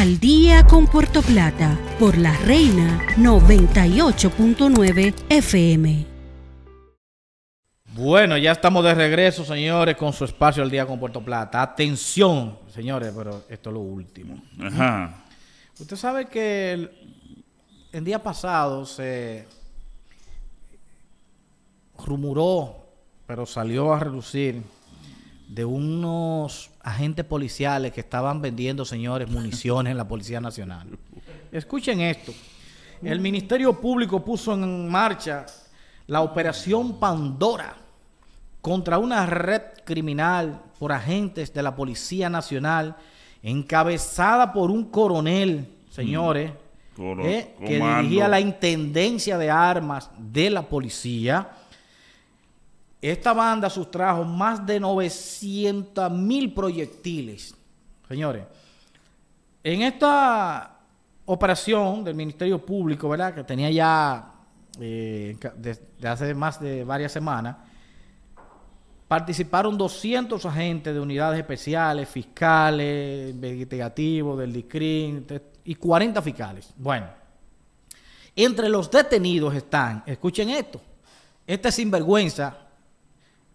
Al día con Puerto Plata por la Reina 98.9 FM. Bueno, ya estamos de regreso, señores, con su espacio Al día con Puerto Plata. Atención, señores, pero esto es lo último. Ajá. Usted sabe que el, el día pasado se rumuró, pero salió a relucir de unos agentes policiales que estaban vendiendo, señores, municiones en la Policía Nacional. Escuchen esto. El Ministerio Público puso en marcha la operación Pandora contra una red criminal por agentes de la Policía Nacional encabezada por un coronel, señores, mm. eh, que dirigía la Intendencia de Armas de la Policía esta banda sustrajo más de 900 mil proyectiles. Señores, en esta operación del Ministerio Público, ¿verdad? Que tenía ya desde eh, hace más de varias semanas, participaron 200 agentes de unidades especiales, fiscales, investigativos del DICRIN y 40 fiscales. Bueno, entre los detenidos están, escuchen esto, este sinvergüenza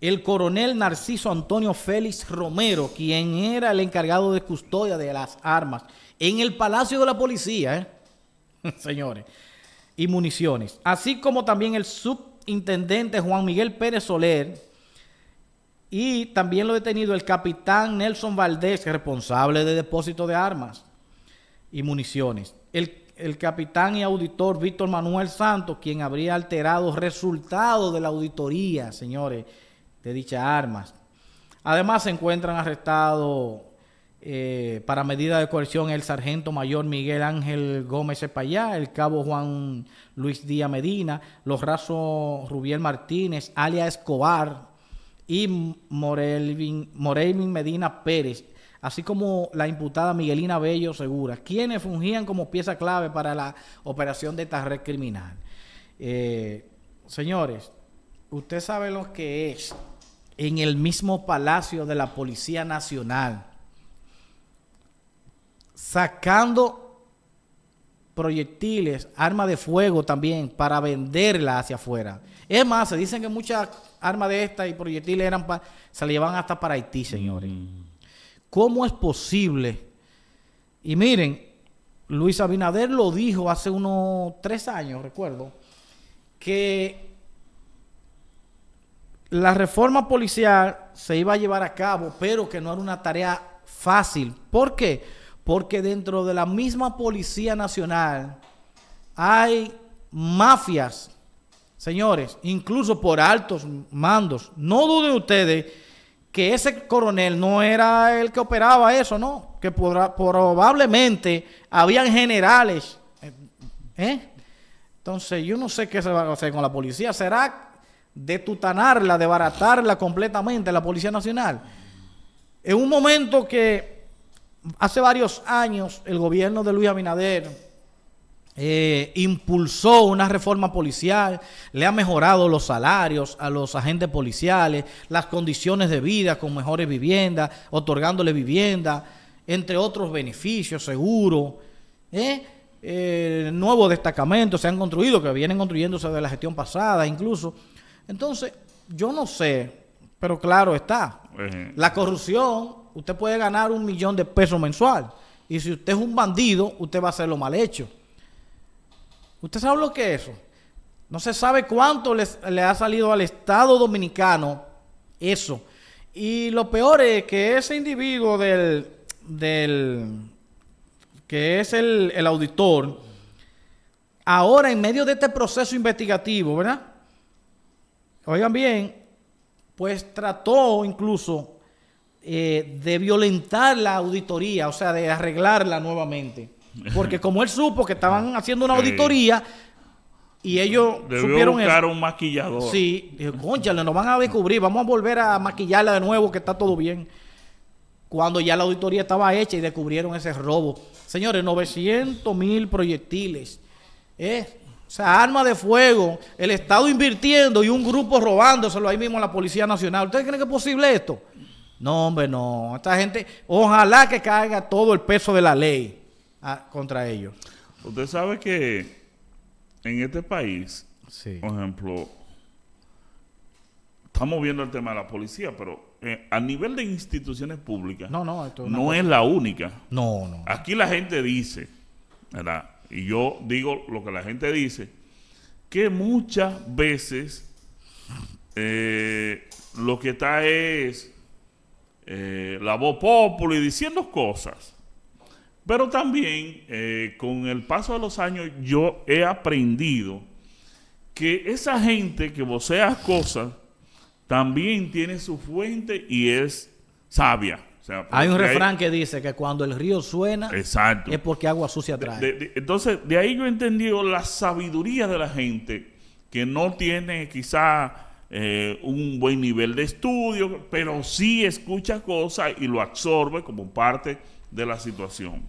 el coronel Narciso Antonio Félix Romero, quien era el encargado de custodia de las armas en el Palacio de la Policía, ¿eh? señores, y municiones, así como también el subintendente Juan Miguel Pérez Soler y también lo detenido el capitán Nelson Valdés, responsable de depósito de armas y municiones, el, el capitán y auditor Víctor Manuel Santos, quien habría alterado resultados de la auditoría, señores de dichas armas. Además se encuentran arrestados eh, para medida de coerción el sargento mayor Miguel Ángel Gómez Payá, el cabo Juan Luis Díaz Medina, los rasos Rubiel Martínez, alia Escobar y Morelvin, Medina Pérez, así como la imputada Miguelina Bello Segura, quienes fungían como pieza clave para la operación de esta red criminal. Eh, señores, usted sabe lo que es en el mismo palacio de la Policía Nacional, sacando proyectiles, armas de fuego también, para venderla hacia afuera. Es más, se dicen que muchas armas de estas y proyectiles eran se le hasta para Haití, señores. Mm. ¿Cómo es posible? Y miren, Luis Abinader lo dijo hace unos tres años, recuerdo, que la reforma policial se iba a llevar a cabo, pero que no era una tarea fácil. ¿Por qué? Porque dentro de la misma Policía Nacional hay mafias, señores, incluso por altos mandos. No duden ustedes que ese coronel no era el que operaba eso, ¿no? Que probablemente habían generales. ¿eh? Entonces, yo no sé qué se va a hacer con la policía. ¿Será de tutanarla, de baratarla completamente la Policía Nacional. En un momento que hace varios años el gobierno de Luis Abinader eh, impulsó una reforma policial, le ha mejorado los salarios a los agentes policiales, las condiciones de vida con mejores viviendas, otorgándole vivienda, entre otros beneficios, seguro. ¿eh? Eh, nuevos destacamentos se han construido, que vienen construyéndose de la gestión pasada incluso. Entonces, yo no sé, pero claro está. La corrupción, usted puede ganar un millón de pesos mensual. Y si usted es un bandido, usted va a hacer lo mal hecho. ¿Usted sabe lo que es eso? No se sabe cuánto le ha salido al Estado dominicano eso. Y lo peor es que ese individuo del, del que es el auditor, ahora en medio de este proceso investigativo, ¿verdad? oigan bien, pues trató incluso eh, de violentar la auditoría, o sea, de arreglarla nuevamente. Porque como él supo que estaban haciendo una auditoría y ellos eso. supieron buscar eso. un maquillador. Sí, dijo, conchale, nos van a descubrir, vamos a volver a maquillarla de nuevo, que está todo bien. Cuando ya la auditoría estaba hecha y descubrieron ese robo. Señores, 900 mil proyectiles. ¿eh? O sea, arma de fuego, el Estado invirtiendo y un grupo robándoselo ahí mismo a la Policía Nacional. ¿Ustedes creen que es posible esto? No, hombre, no. Esta gente, ojalá que caiga todo el peso de la ley ah, contra ellos. Usted sabe que en este país, por ejemplo, estamos viendo el tema de la policía, pero eh, a nivel de instituciones públicas, no, es, la única. No, no. Aquí la gente dice, ¿verdad? y yo digo lo que la gente dice, que muchas veces eh, lo que está es eh, la voz popular y diciendo cosas. Pero también eh, con el paso de los años yo he aprendido que esa gente que vocea cosas también tiene su fuente y es sabia hay un refrán que dice que cuando el río suena es porque agua sucia trae. entonces, de ahí yo he entendido la sabiduría de la gente que no tiene quizá eh, un buen nivel de estudio, pero sí escucha cosas y lo absorbe como parte de la situación.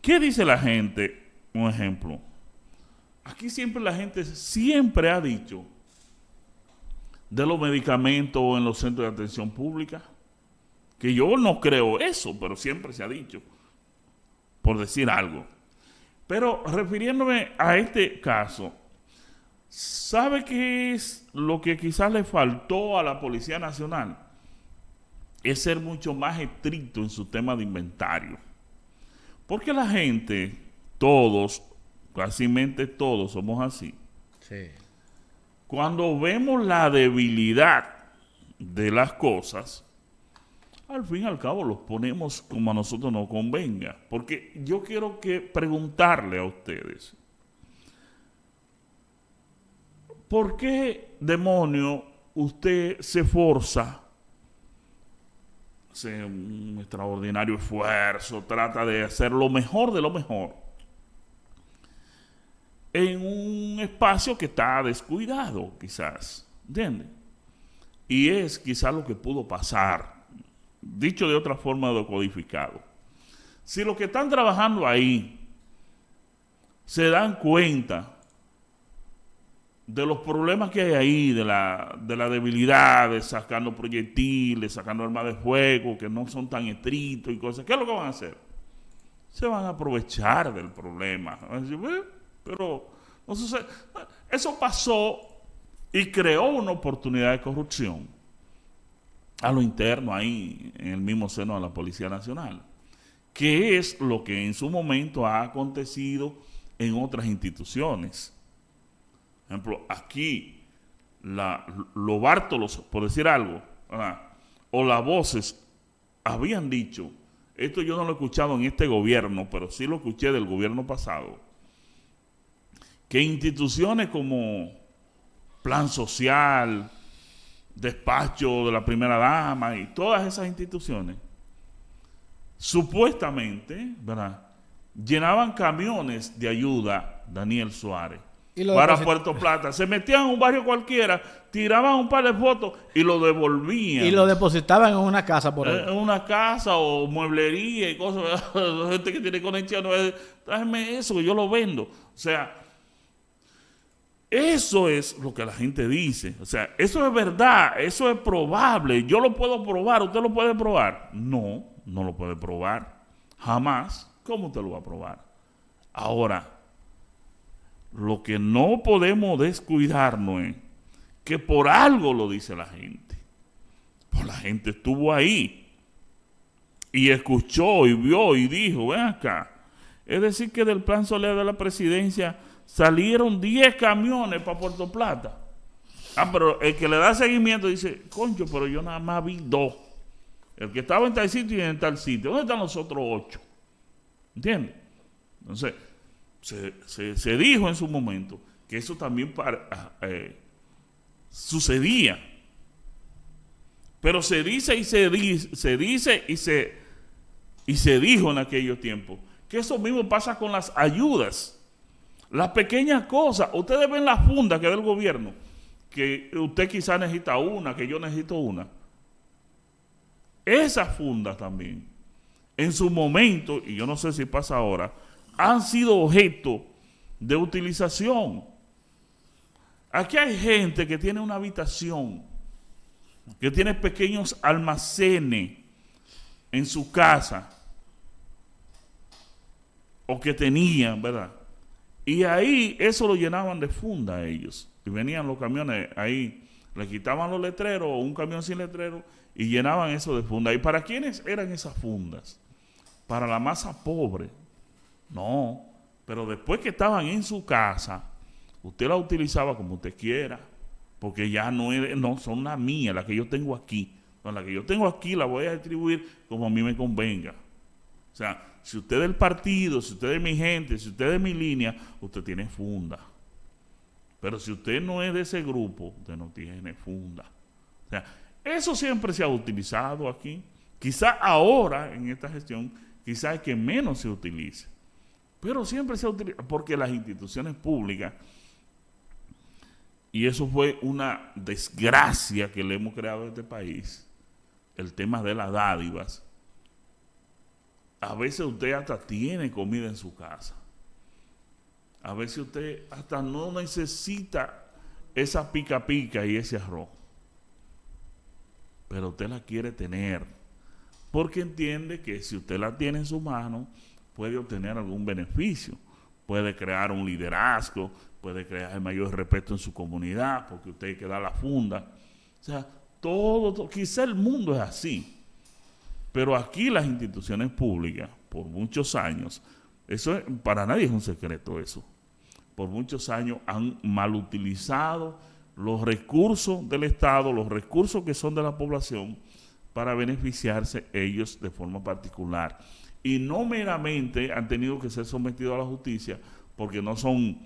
¿Qué dice la gente? Un ejemplo. Aquí siempre la gente siempre ha dicho de los medicamentos en los centros de atención pública que yo no creo eso, pero siempre se ha dicho, por decir algo. Pero refiriéndome a este caso, ¿sabe qué es lo que quizás le faltó a la Policía Nacional? Es ser mucho más estricto en su tema de inventario. Porque la gente, todos, mente todos somos así. Sí. Cuando vemos la debilidad de las cosas, al fin y al cabo los ponemos como a nosotros nos convenga. Porque yo quiero que preguntarle a ustedes, ¿por qué demonio usted se forza, hace un extraordinario esfuerzo, trata de hacer lo mejor de lo mejor, en un espacio que está descuidado quizás? ¿Entiende? Y es quizás lo que pudo pasar dicho de otra forma, de codificado. Si los que están trabajando ahí se dan cuenta de los problemas que hay ahí, de la, de debilidad, de sacando proyectiles, sacando armas de fuego, que no son tan estrictos y cosas, ¿qué es lo que van a hacer? Se van a aprovechar del problema. pero no eso pasó y creó una oportunidad de corrupción a lo interno ahí en el mismo seno de la Policía Nacional, ¿Qué es lo que en su momento ha acontecido en otras instituciones. Por ejemplo, aquí, la, los Bártolos, por decir algo, o las voces habían dicho, esto yo no lo he escuchado en este gobierno, pero sí lo escuché del gobierno pasado, que instituciones como Plan Social, despacho de la primera dama y todas esas instituciones, supuestamente, ¿verdad? Llenaban camiones de ayuda, Daniel Suárez, para Puerto Plata. Se metían en un barrio cualquiera, tiraban un par de fotos y lo devolvían. Y lo depositaban en una casa, por eh, En una casa o mueblería y cosas. gente que tiene conexión, tráeme eso, que yo lo vendo. O sea, eso es lo que la gente dice. O sea, eso es verdad, eso es probable. Yo lo puedo probar, usted lo puede probar. No, no lo puede probar. Jamás. ¿Cómo usted lo va a probar? Ahora, lo que no podemos descuidarnos es que por algo lo dice la gente. por la gente estuvo ahí y escuchó y vio y dijo, ven acá. Es decir, que del plan soleado de la presidencia salieron 10 camiones para Puerto Plata. Ah, pero el que le da seguimiento dice, concho, pero yo nada más vi dos. El que estaba en tal sitio y en tal sitio. ¿Dónde están los otros ocho? ¿Entiendes? Entonces, se, dijo en su momento que eso también ah, eh, sucedía. Pero se dice y se dice, se dice y se, y se dijo en aquellos tiempos que eso mismo pasa con las ayudas. Las pequeñas cosas. Ustedes ven las fundas que da el gobierno, que usted quizá necesita una, que yo necesito una. Esas fundas también, en su momento, y yo no sé si pasa ahora, han sido objeto de utilización. Aquí hay gente que tiene una habitación, que tiene pequeños almacenes en su casa, o que tenían, ¿verdad? Y ahí eso lo llenaban de funda ellos. Y venían los camiones ahí, le quitaban los letreros un camión sin letrero y llenaban eso de funda. ¿Y para quiénes eran esas fundas? Para la masa pobre. No, pero después que estaban en su casa, usted la utilizaba como usted quiera, porque ya no, no son las mías, las que yo tengo aquí. Las la que yo tengo aquí la voy a distribuir como a mí me convenga. O sea, si usted es del partido, si usted es mi gente, si usted es mi línea, usted tiene funda. Pero si usted no es de ese grupo, usted no tiene funda. O sea, eso siempre se ha utilizado aquí. Quizá ahora, en esta gestión, quizás es que menos se utilice. Pero siempre se ha utilizado, porque las instituciones públicas, y eso fue una desgracia que le hemos creado a este país, el tema de las dádivas a veces usted hasta tiene comida en su casa. A veces usted hasta no necesita esa pica pica y ese arroz. Pero usted la quiere tener. Porque entiende que si usted la tiene en su mano, puede obtener algún beneficio. Puede crear un liderazgo, puede crear el mayor respeto en su comunidad, porque usted hay que dar la funda. O sea, todo, todo quizá el mundo es así. Pero aquí las instituciones públicas, por muchos años, eso para nadie es un secreto eso, por muchos años han mal utilizado los recursos del Estado, los recursos que son de la población, para beneficiarse ellos de forma particular. Y no meramente han tenido que ser sometidos a la justicia, porque no son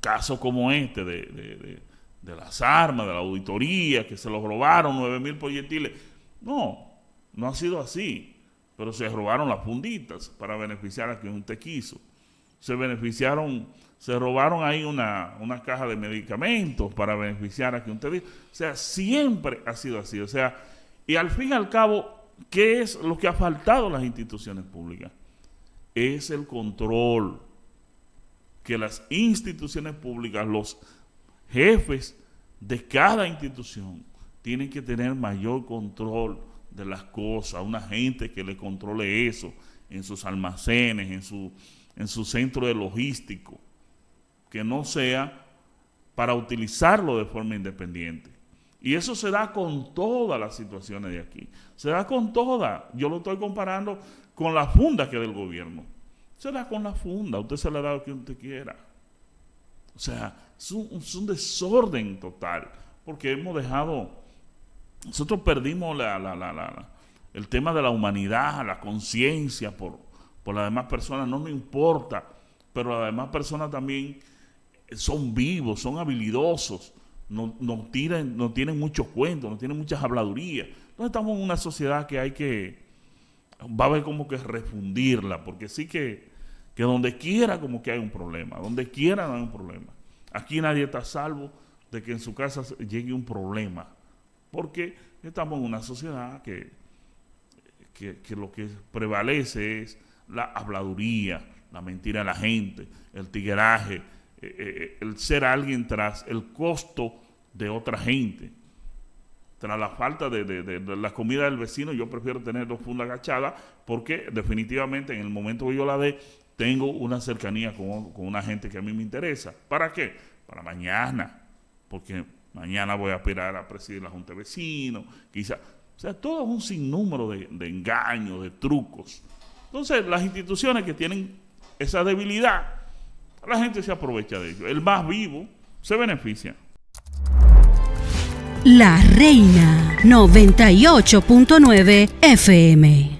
casos como este de, de, de, las armas, de la auditoría, que se los robaron 9000 mil proyectiles. No, no ha sido así, pero se robaron las funditas para beneficiar a quien usted quiso. Se beneficiaron, se robaron ahí una, caja de medicamentos para beneficiar a quien usted dijo. O sea, siempre ha sido así. O sea, y al fin y al cabo, ¿qué es lo que ha faltado en las instituciones públicas? Es el control que las instituciones públicas, los jefes de cada institución, tienen que tener mayor control de las cosas, una gente que le controle eso en sus almacenes, en su, en su centro de logístico, que no sea para utilizarlo de forma independiente. Y eso se da con todas las situaciones de aquí. Se da con todas. Yo lo estoy comparando con la funda que del gobierno. Se da con la funda. Usted se le da lo que usted quiera. O sea, es un desorden total. Porque hemos dejado nosotros perdimos el tema de la humanidad, la conciencia por, por las demás personas, no me importa, pero las demás personas también eh, son vivos, son habilidosos, no, no, no tienen muchos cuentos, no tienen muchas habladurías. Entonces estamos en una sociedad que hay que, va a haber como que refundirla, porque sí que, que donde quiera como que hay un problema, donde quiera no hay un problema. Aquí nadie está salvo de que en su casa llegue un problema. Porque estamos en una sociedad que, que, lo que prevalece es la habladuría, la mentira de la gente, el tigueraje, eh, eh, eh, el ser alguien tras el costo de otra gente. Tras la falta de, la comida del vecino, yo prefiero tener dos fundas agachadas porque definitivamente en el momento que yo la dé, tengo una cercanía con, con una gente que a mí me interesa. ¿Para qué? Para mañana. Porque Mañana voy a aspirar a presidir la Junta de Vecinos, quizá. O sea, todo es un sinnúmero de, de engaños, de trucos. Entonces, las instituciones que tienen esa debilidad, la gente se aprovecha de ello. El más vivo se beneficia. La Reina 98.9 FM